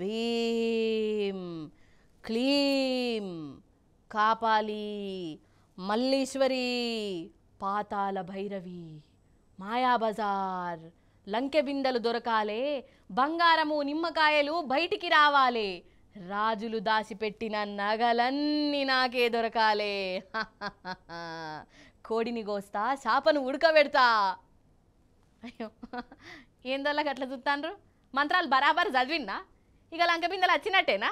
భీం క్లీం కాపాలి మల్లీశ్వరి పాతాల భైరవి మాయాబజార్ లంకె బిందలు దొరకాలే బంగారము నిమ్మకాయలు బయటికి రావాలే రాజులు దాసిపెట్టిన నగలన్నీ నాకే దొరకాలే కోడిని కోస్తా చాపను ఉడకబెడతా అయ్యో ఏందల్లా అట్లా చూస్తాండ్రు మంత్రాలు బరాబర్ చదివిందా ఇక లంకబిందెలు వచ్చినట్టేనా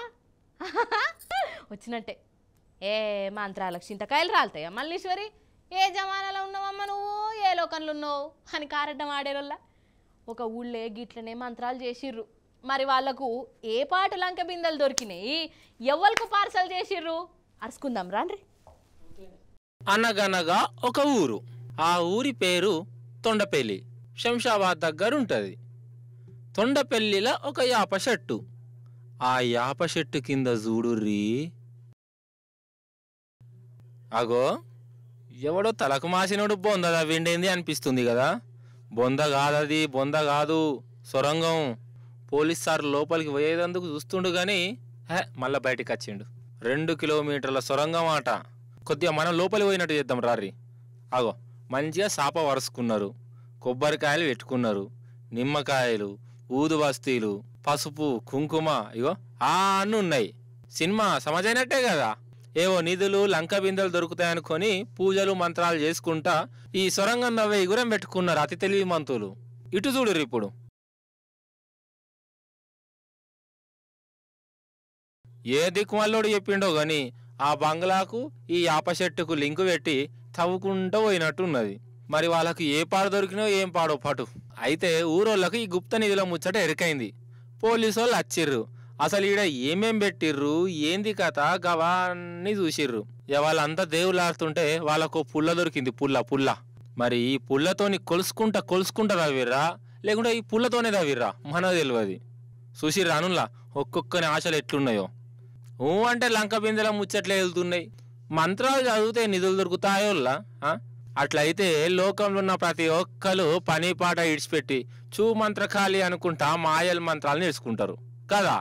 వచ్చినట్టే ఏ మంత్రాలకు చింతకాయలు రాలుతాయా మల్లీశ్వరి ఏ జమానాలో ఉన్నావమ్మ నువ్వు ఏ లోకంలో ఉన్నావు అని కారడ్డం ఆడేరోళ్ళ ఒక ఊళ్ళే గిట్లనే మంత్రాలు చేసిర్రు మరి వాళ్లకు ఏ పాట లంక బిందెలు దొరికినాయి ఎవరికి పార్సల్ చేసిర్రు అరుచుకుందాం రాండ్రి అనగనగా ఒక ఊరు ఆ ఊరి పేరు తొండపల్లి శంషాబాద్ దగ్గర ఉంటుంది తొండపల్లిలో ఒక యాప షట్టు ఆ యాప చెట్టు కింద చూడుర్రి అగో ఎవడో తలకు మాసినోడు బొంద విండేంది అనిపిస్తుంది కదా బొంద కాదది బొంద కాదు సొరంగం పోలీస్ సార్ లోపలికి పోయేదందుకు చూస్తుండు కానీ హే మళ్ళీ బయటకు వచ్చిండు రెండు కిలోమీటర్ల సొరంగం ఆట కొద్దిగా మనం లోపలికి పోయినట్టు చేద్దాం రారి అగో మంచిగా సాప వరుసుకున్నారు కొబ్బరికాయలు పెట్టుకున్నారు నిమ్మకాయలు ఊదుబస్తీలు పసుపు కుంకుమ ఇగో ఆ అన్ను ఉన్నాయి సినిమా సమజైనట్టే కదా ఏవో నిధులు లంక బిందెలు దొరుకుతాయనుకొని పూజలు మంత్రాలు చేసుకుంటా ఈ సొరంగం నవ్వ ఇగురం పెట్టుకున్నారు అతి తెలివి మంతులు ఇటు చూడరు ఇప్పుడు ఏ దిక్కుమల్లోడు చెప్పిండో గాని ఆ బంగ్లాకు ఈ యాప చెట్టుకు లింకు పెట్టి తవ్వుకుంటూ పోయినట్టున్నది మరి వాళ్ళకు ఏ పాడు దొరికినో ఏం పాడో పాటు అయితే ఊరోళ్ళకు ఈ గుప్త నిధుల ముచ్చట ఎరికైంది పోలీసు వాళ్ళు అచ్చిర్రు అసలు ఈడ ఏమేం పెట్టిర్రు ఏంది కథ గవాన్ని చూసిర్రు వాళ్ళంతా దేవులాడుతుంటే వాళ్ళకు పుల్ల దొరికింది పుల్ల పుల్ల మరి ఈ పుల్లతోని కొలుసుకుంటా కొలుసుకుంటా రావిర్రా లేకుంటే ఈ పుల్లతోనే రావిర్రా మన తెలియదు చూసిర్రు అనులా ఒక్కొక్కని ఆశలు ఎట్లున్నాయో ఊ అంటే లంక బిందెల ముచ్చట్లే వెళ్తున్నాయి మంత్రాలు చదివితే నిధులు దొరుకుతాయోల్లా అట్లయితే లోకంలో ఉన్న ప్రతి ఒక్కరు పని పాట ఇడిచిపెట్టి చూమంత్రకాళి అనుకుంటా మాయల మంత్రాలు నేర్చుకుంటారు కదా